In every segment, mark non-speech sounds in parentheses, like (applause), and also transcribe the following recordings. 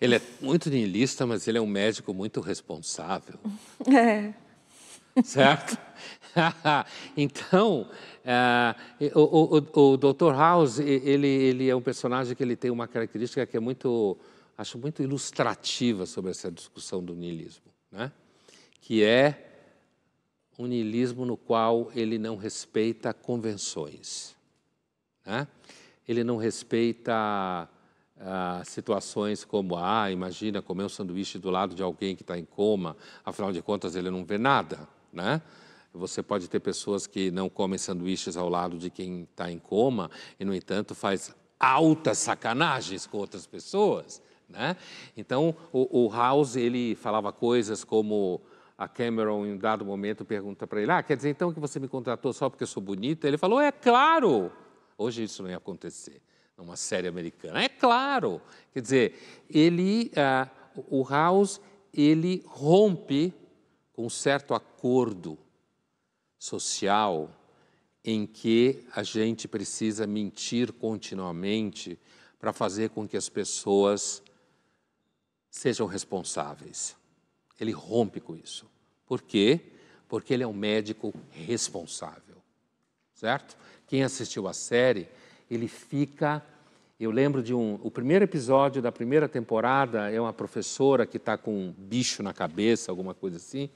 Ele é muito niilista, mas ele é um médico muito responsável. (laughs) É. Certo? (laughs) então, uh, o, o, o, Dr. House, ele, ele é um personagem que ele tem uma característica que é muito, acho muito ilustrativa sobre essa discussão do niilismo, né? que é um niilismo no qual ele não respeita convenções. Né? Ele não respeita ah, situações como, ah, imagina comer um sanduíche do lado de alguém que está em coma, afinal de contas ele não vê nada, né? Você pode ter pessoas que não comem sanduíches ao lado de quem está em coma e, no entanto, faz altas sacanagens com outras pessoas, né? Então, o, o House, ele falava coisas como a Cameron, em um dado momento, pergunta para ele, ah, quer dizer então que você me contratou só porque eu sou bonita Ele falou, é claro! Hoje isso não ia acontecer numa série americana. É claro, quer dizer, ele, ah, o House, ele rompe com um certo acordo social em que a gente precisa mentir continuamente para fazer com que as pessoas sejam responsáveis. Ele rompe com isso. Por quê? Porque ele é um médico responsável, certo? Quem assistiu à série ele fica. Eu lembro de um. O primeiro episódio da primeira temporada é uma professora que está com um bicho na cabeça, alguma coisa assim,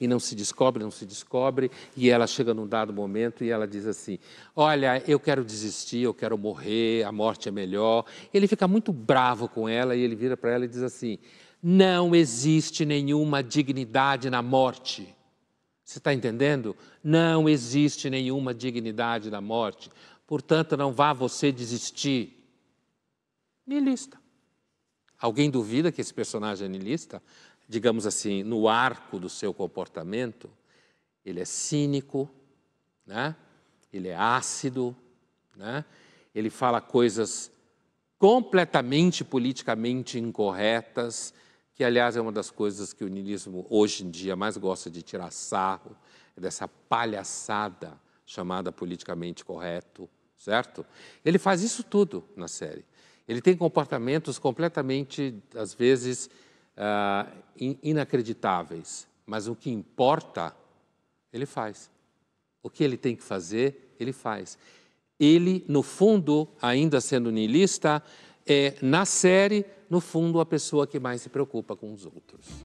e não se descobre, não se descobre, e ela chega num dado momento e ela diz assim: Olha, eu quero desistir, eu quero morrer, a morte é melhor. Ele fica muito bravo com ela e ele vira para ela e diz assim: Não existe nenhuma dignidade na morte. Você está entendendo? Não existe nenhuma dignidade na morte. Portanto, não vá você desistir. Nilista. Alguém duvida que esse personagem é nilista? Digamos assim, no arco do seu comportamento, ele é cínico, né? ele é ácido, né? ele fala coisas completamente politicamente incorretas, que aliás é uma das coisas que o nilismo hoje em dia mais gosta de tirar sarro, é dessa palhaçada chamada politicamente correto certo? Ele faz isso tudo na série. Ele tem comportamentos completamente, às vezes, uh, inacreditáveis, mas o que importa, ele faz. O que ele tem que fazer, ele faz. Ele, no fundo, ainda sendo niilista, é, na série, no fundo, a pessoa que mais se preocupa com os outros.